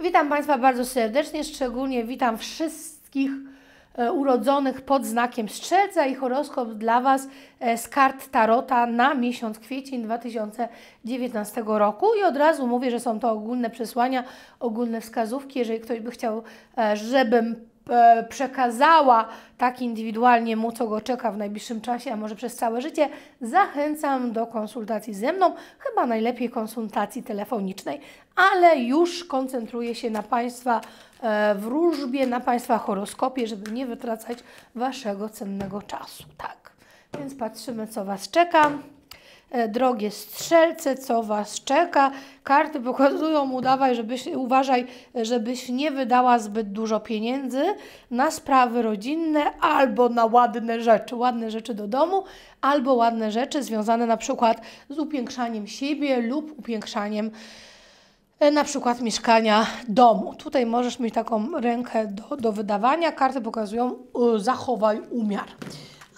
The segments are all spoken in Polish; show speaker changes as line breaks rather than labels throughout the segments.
Witam Państwa bardzo serdecznie, szczególnie witam wszystkich e, urodzonych pod znakiem Strzelca i horoskop dla Was e, z kart Tarota na miesiąc kwiecień 2019 roku. I od razu mówię, że są to ogólne przesłania, ogólne wskazówki. Jeżeli ktoś by chciał, e, żebym E, przekazała tak indywidualnie mu, co go czeka w najbliższym czasie, a może przez całe życie, zachęcam do konsultacji ze mną, chyba najlepiej konsultacji telefonicznej, ale już koncentruję się na Państwa e, wróżbie, na Państwa horoskopie, żeby nie wytracać Waszego cennego czasu. Tak, więc patrzymy, co Was czeka. E, drogie strzelce, co Was czeka. Karty pokazują, udawaj, żebyś, uważaj, żebyś nie wydała zbyt dużo pieniędzy na sprawy rodzinne albo na ładne rzeczy, ładne rzeczy do domu, albo ładne rzeczy związane na przykład z upiększaniem siebie lub upiększaniem e, na przykład mieszkania domu. Tutaj możesz mieć taką rękę do, do wydawania. Karty pokazują, e, zachowaj umiar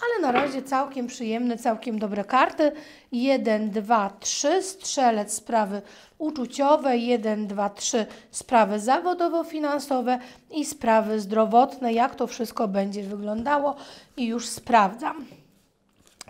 ale na razie całkiem przyjemne, całkiem dobre karty. 1, 2, 3, strzelec sprawy uczuciowe, 1, 2, 3, sprawy zawodowo-finansowe i sprawy zdrowotne, jak to wszystko będzie wyglądało i już sprawdzam.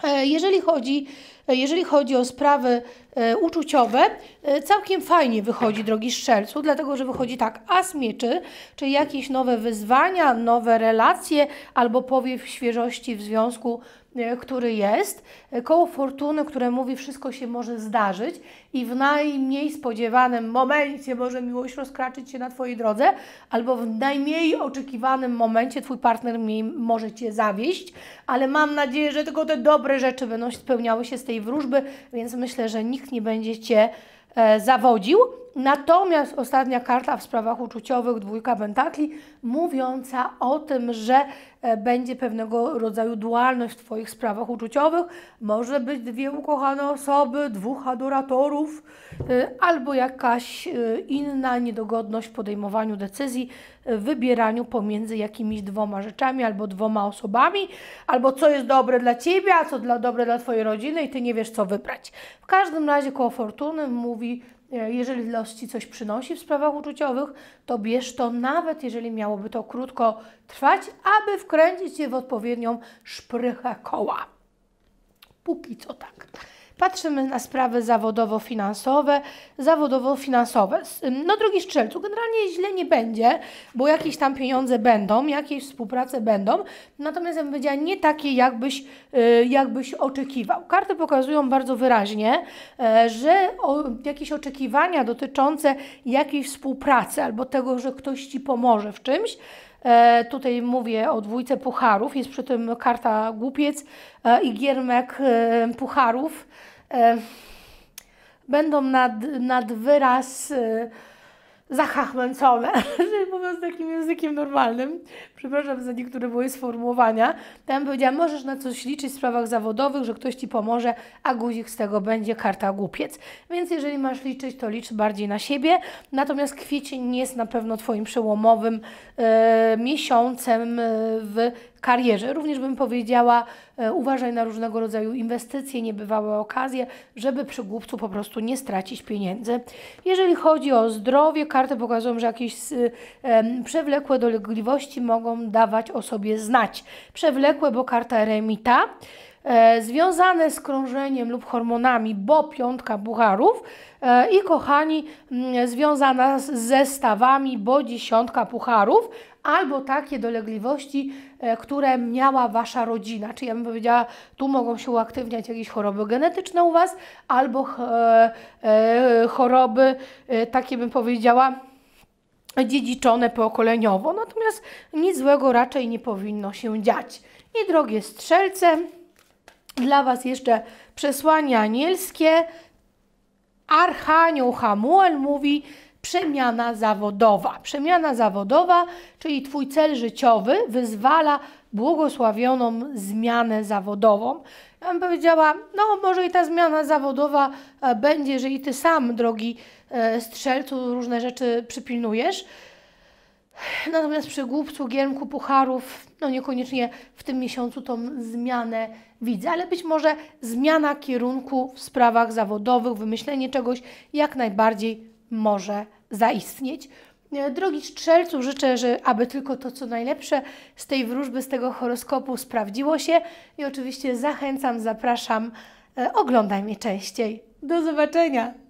E, jeżeli chodzi, e, jeżeli chodzi o sprawy E, uczuciowe, e, całkiem fajnie wychodzi, drogi strzelcu, dlatego że wychodzi tak, as mieczy, czy jakieś nowe wyzwania, nowe relacje albo powiew świeżości w związku e, który jest, koło fortuny, które mówi, wszystko się może zdarzyć i w najmniej spodziewanym momencie może miłość rozkraczyć się na Twojej drodze, albo w najmniej oczekiwanym momencie Twój partner może Cię zawieść, ale mam nadzieję, że tylko te dobre rzeczy będą spełniały się z tej wróżby, więc myślę, że nikt nikt nie będzie Cię e, zawodził. Natomiast ostatnia karta w sprawach uczuciowych, dwójka pentakli, mówiąca o tym, że E, będzie pewnego rodzaju dualność w Twoich sprawach uczuciowych. Może być dwie ukochane osoby, dwóch adoratorów, e, albo jakaś e, inna niedogodność w podejmowaniu decyzji, w wybieraniu pomiędzy jakimiś dwoma rzeczami albo dwoma osobami, albo co jest dobre dla Ciebie, a co dla, dobre dla Twojej rodziny i Ty nie wiesz, co wybrać. W każdym razie koło fortuny mówi jeżeli los Ci coś przynosi w sprawach uczuciowych, to bierz to nawet, jeżeli miałoby to krótko trwać, aby w wkręcić je w odpowiednią szprychę koła. Póki co tak. Patrzymy na sprawy zawodowo-finansowe. Zawodowo-finansowe. No drogi strzelcu, generalnie źle nie będzie, bo jakieś tam pieniądze będą, jakieś współprace będą. Natomiast ja bym powiedziała, nie takie jakbyś, y, jakbyś oczekiwał. Karty pokazują bardzo wyraźnie, e, że jakieś oczekiwania dotyczące jakiejś współpracy albo tego, że ktoś Ci pomoże w czymś, E, tutaj mówię o dwójce pucharów, jest przy tym karta głupiec e, i giermek e, pucharów. będą nad, nad wyraz zachachmęcone, że mówiąc takim językiem normalnym, przepraszam za niektóre moje sformułowania, tam powiedziałam, możesz na coś liczyć w sprawach zawodowych, że ktoś Ci pomoże, a guzik z tego będzie karta głupiec. Więc jeżeli masz liczyć, to licz bardziej na siebie, natomiast kwiecień jest na pewno Twoim przełomowym e, miesiącem e, w karierze. Również bym powiedziała, e, uważaj na różnego rodzaju inwestycje, niebywałe okazje, żeby przy głupcu po prostu nie stracić pieniędzy. Jeżeli chodzi o zdrowie, karty pokazują, że jakieś e, przewlekłe dolegliwości mogą dawać o sobie znać. Przewlekłe, bo karta eremita. E, związane z krążeniem lub hormonami, bo piątka pucharów e, i kochani związana z, ze stawami, bo dziesiątka pucharów albo takie dolegliwości, e, które miała Wasza rodzina. Czyli ja bym powiedziała, tu mogą się uaktywniać jakieś choroby genetyczne u Was albo choroby, takie bym powiedziała, dziedziczone pokoleniowo. Natomiast nic złego raczej nie powinno się dziać. I drogie strzelce, dla Was jeszcze przesłanie anielskie. Archanioł Hamuel mówi przemiana zawodowa. Przemiana zawodowa, czyli Twój cel życiowy wyzwala błogosławioną zmianę zawodową. Ja bym powiedziała, no może i ta zmiana zawodowa e, będzie, jeżeli Ty sam, drogi e, strzelcu, różne rzeczy przypilnujesz, Natomiast przy głupcu, giernku, pucharów, no niekoniecznie w tym miesiącu tą zmianę widzę, ale być może zmiana kierunku w sprawach zawodowych, wymyślenie czegoś jak najbardziej może zaistnieć. E, drogi strzelcu, życzę, że aby tylko to, co najlepsze z tej wróżby, z tego horoskopu sprawdziło się i oczywiście zachęcam, zapraszam, e, oglądaj mnie częściej. Do zobaczenia!